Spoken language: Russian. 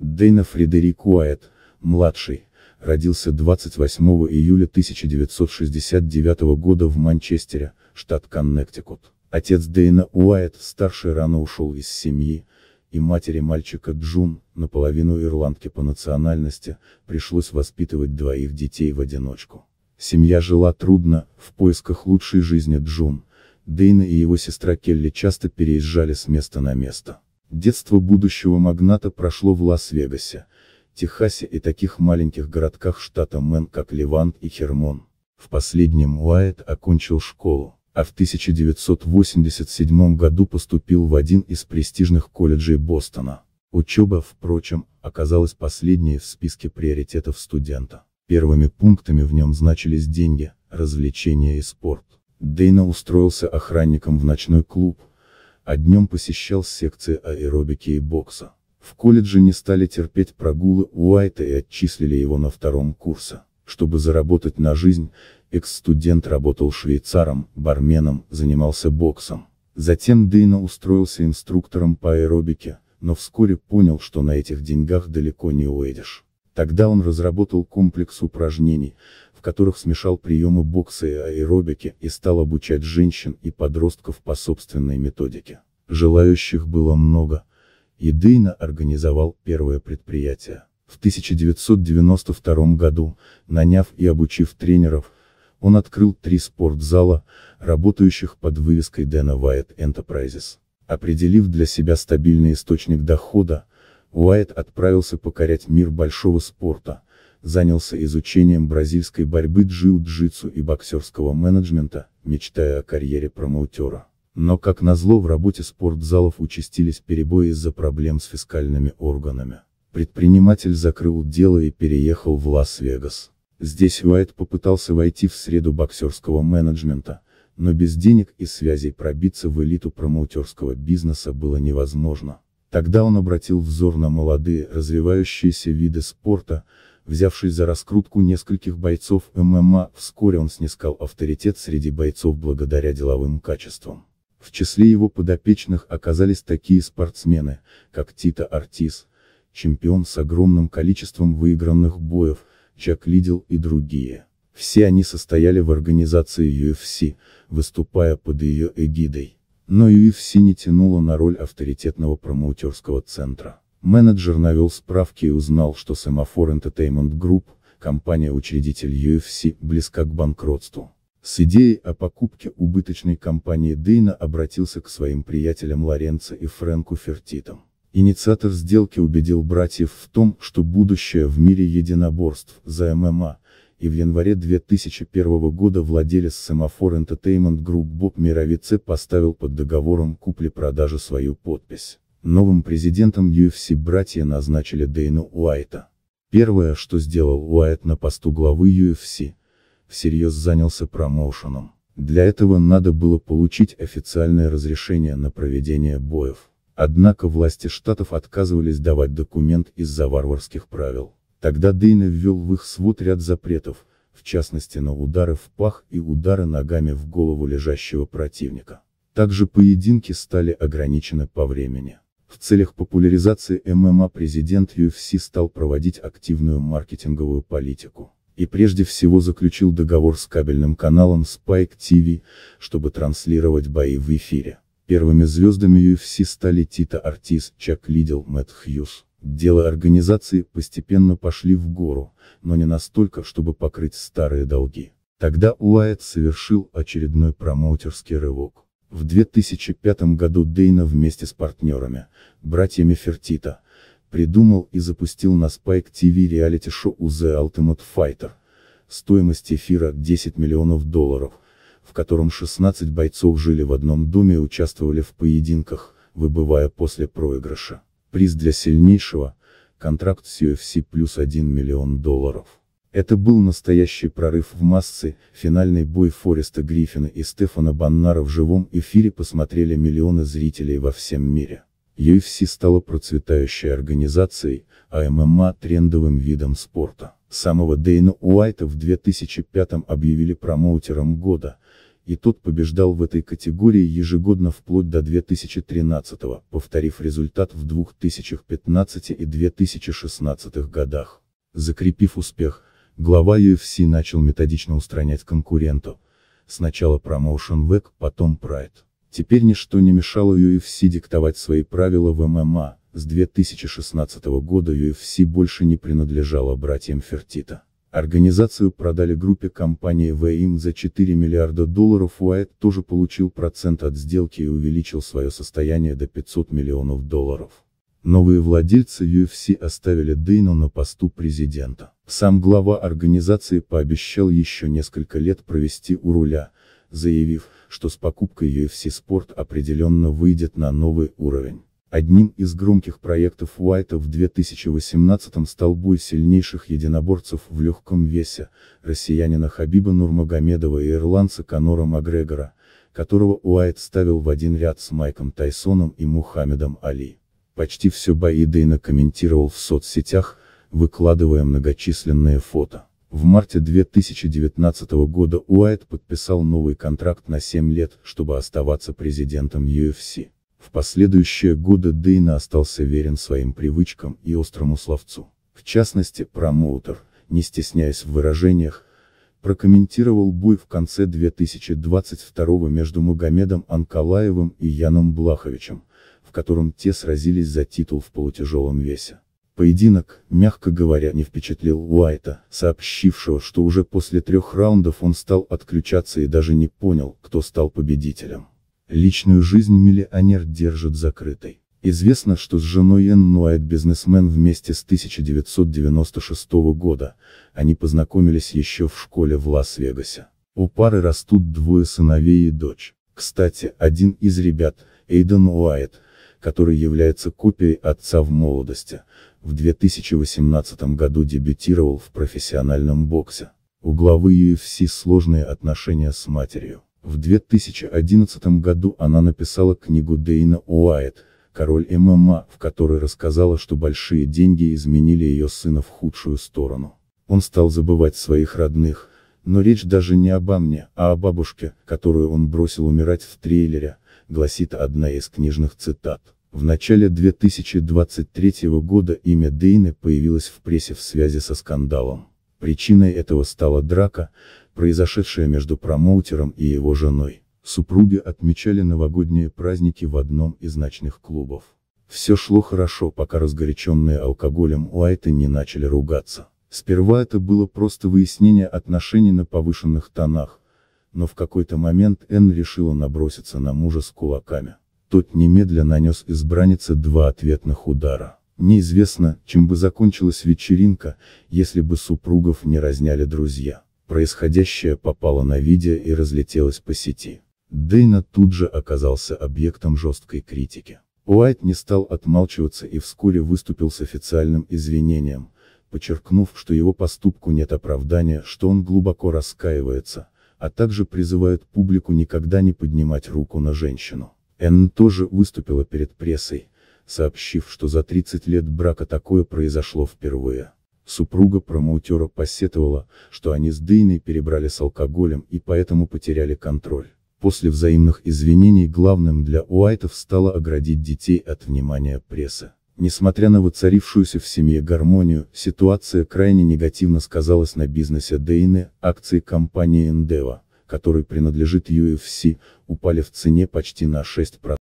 Дейна Фредерик Уайт, младший, родился 28 июля 1969 года в Манчестере, штат Коннектикут. Отец Дейна Уайт, старший, рано ушел из семьи, и матери мальчика Джун, наполовину ирландки по национальности, пришлось воспитывать двоих детей в одиночку. Семья жила трудно, в поисках лучшей жизни Джун, Дейна и его сестра Келли часто переезжали с места на место. Детство будущего магната прошло в Лас-Вегасе, Техасе и таких маленьких городках штата Мэн, как Левант и Хермон. В последнем Уайт окончил школу, а в 1987 году поступил в один из престижных колледжей Бостона. Учеба, впрочем, оказалась последней в списке приоритетов студента. Первыми пунктами в нем значились деньги, развлечения и спорт. Дейна устроился охранником в ночной клуб, а днем посещал секции аэробики и бокса. В колледже не стали терпеть прогулы Уайта и отчислили его на втором курсе. Чтобы заработать на жизнь, экс-студент работал швейцаром, барменом, занимался боксом. Затем Дейна устроился инструктором по аэробике, но вскоре понял, что на этих деньгах далеко не уедешь. Тогда он разработал комплекс упражнений, в которых смешал приемы бокса и аэробики и стал обучать женщин и подростков по собственной методике. Желающих было много. И Дейна организовал первое предприятие. В 1992 году, наняв и обучив тренеров, он открыл три спортзала, работающих под вывеской Дэна Вайт Enterprises. Определив для себя стабильный источник дохода, Уайт отправился покорять мир большого спорта, занялся изучением бразильской борьбы джиу-джитсу и боксерского менеджмента, мечтая о карьере промоутера. Но как назло в работе спортзалов участились перебои из-за проблем с фискальными органами. Предприниматель закрыл дело и переехал в Лас-Вегас. Здесь Уайт попытался войти в среду боксерского менеджмента, но без денег и связей пробиться в элиту промоутерского бизнеса было невозможно. Тогда он обратил взор на молодые, развивающиеся виды спорта, взявший за раскрутку нескольких бойцов ММА, вскоре он снискал авторитет среди бойцов благодаря деловым качествам. В числе его подопечных оказались такие спортсмены, как Тита Артис, чемпион с огромным количеством выигранных боев, Чак Лидл и другие. Все они состояли в организации UFC, выступая под ее эгидой но UFC не тянуло на роль авторитетного промоутерского центра. Менеджер навел справки и узнал, что Semaphore Entertainment Group, компания-учредитель UFC, близка к банкротству. С идеей о покупке убыточной компании Дейна обратился к своим приятелям Лоренцо и Фрэнку Фертитам. Инициатор сделки убедил братьев в том, что будущее в мире единоборств, за ММА, и в январе 2001 года владелец Semaphore Entertainment Group Боб Мировице поставил под договором купли-продажи свою подпись. Новым президентом UFC братья назначили Дейну Уайта. Первое, что сделал Уайт на посту главы UFC, всерьез занялся промоушеном. Для этого надо было получить официальное разрешение на проведение боев. Однако власти штатов отказывались давать документ из-за варварских правил. Тогда Дейна ввел в их свод ряд запретов, в частности на удары в пах и удары ногами в голову лежащего противника. Также поединки стали ограничены по времени. В целях популяризации ММА президент UFC стал проводить активную маркетинговую политику. И прежде всего заключил договор с кабельным каналом Spike TV, чтобы транслировать бои в эфире. Первыми звездами UFC стали Тита Артис, Чак Лидел, Мэтт Хьюз. Дела организации постепенно пошли в гору, но не настолько, чтобы покрыть старые долги. Тогда Уайт совершил очередной промоутерский рывок. В 2005 году Дейна вместе с партнерами, братьями Фертита, придумал и запустил на Spike TV реалити-шоу The Ultimate Fighter. Стоимость эфира 10 миллионов долларов, в котором 16 бойцов жили в одном доме и участвовали в поединках, выбывая после проигрыша. Приз для сильнейшего, контракт с UFC плюс 1 миллион долларов. Это был настоящий прорыв в массы, финальный бой Фореста Гриффина и Стефана Баннара в живом эфире посмотрели миллионы зрителей во всем мире. UFC стала процветающей организацией, а ММА – трендовым видом спорта. Самого Дейна Уайта в 2005 объявили промоутером года, и тот побеждал в этой категории ежегодно вплоть до 2013 повторив результат в 2015 и 2016 годах. Закрепив успех, глава UFC начал методично устранять конкуренту. Сначала промоушен век, потом прайд. Теперь ничто не мешало UFC диктовать свои правила в ММА, эм эм с 2016 года UFC больше не принадлежала братьям Фертита. Организацию продали группе компании Вэйм за 4 миллиарда долларов Уайт тоже получил процент от сделки и увеличил свое состояние до 500 миллионов долларов. Новые владельцы UFC оставили Дейну на посту президента. Сам глава организации пообещал еще несколько лет провести у руля, заявив, что с покупкой UFC Sport определенно выйдет на новый уровень. Одним из громких проектов Уайта в 2018-м стал бой сильнейших единоборцев в легком весе, россиянина Хабиба Нурмагомедова и ирландца Конора Макгрегора, которого Уайт ставил в один ряд с Майком Тайсоном и Мухаммедом Али. Почти все бои Дейна комментировал в соцсетях, выкладывая многочисленные фото. В марте 2019 года Уайт подписал новый контракт на 7 лет, чтобы оставаться президентом UFC. В последующие годы Дейна остался верен своим привычкам и острому словцу. В частности, промоутер, не стесняясь в выражениях, прокомментировал бой в конце 2022 между Магомедом Анкалаевым и Яном Блаховичем, в котором те сразились за титул в полутяжелом весе. Поединок, мягко говоря, не впечатлил Уайта, сообщившего, что уже после трех раундов он стал отключаться и даже не понял, кто стал победителем. Личную жизнь миллионер держит закрытой. Известно, что с женой Энн Уайт бизнесмен вместе с 1996 года, они познакомились еще в школе в Лас-Вегасе. У пары растут двое сыновей и дочь. Кстати, один из ребят, Эйден Уайт, который является копией отца в молодости, в 2018 году дебютировал в профессиональном боксе. У главы UFC сложные отношения с матерью. В 2011 году она написала книгу Дейна Уайт, «Король ММА», в которой рассказала, что большие деньги изменили ее сына в худшую сторону. Он стал забывать своих родных, но речь даже не обо мне, а о бабушке, которую он бросил умирать в трейлере, гласит одна из книжных цитат. В начале 2023 года имя Дейны появилось в прессе в связи со скандалом. Причиной этого стала драка, произошедшее между промоутером и его женой. Супруги отмечали новогодние праздники в одном из ночных клубов. Все шло хорошо, пока разгоряченные алкоголем Уайты не начали ругаться. Сперва это было просто выяснение отношений на повышенных тонах, но в какой-то момент Энн решила наброситься на мужа с кулаками. Тот немедленно нанес избраннице два ответных удара. Неизвестно, чем бы закончилась вечеринка, если бы супругов не разняли друзья. Происходящее попало на видео и разлетелось по сети. Дэйна тут же оказался объектом жесткой критики. Уайт не стал отмалчиваться и вскоре выступил с официальным извинением, подчеркнув, что его поступку нет оправдания, что он глубоко раскаивается, а также призывает публику никогда не поднимать руку на женщину. Энн тоже выступила перед прессой, сообщив, что за 30 лет брака такое произошло впервые. Супруга промоутера посетовала, что они с Дейной перебрали с алкоголем и поэтому потеряли контроль. После взаимных извинений главным для Уайтов стало оградить детей от внимания прессы. Несмотря на воцарившуюся в семье гармонию, ситуация крайне негативно сказалась на бизнесе Дейны, акции компании Эндева, которой принадлежит UFC, упали в цене почти на 6%.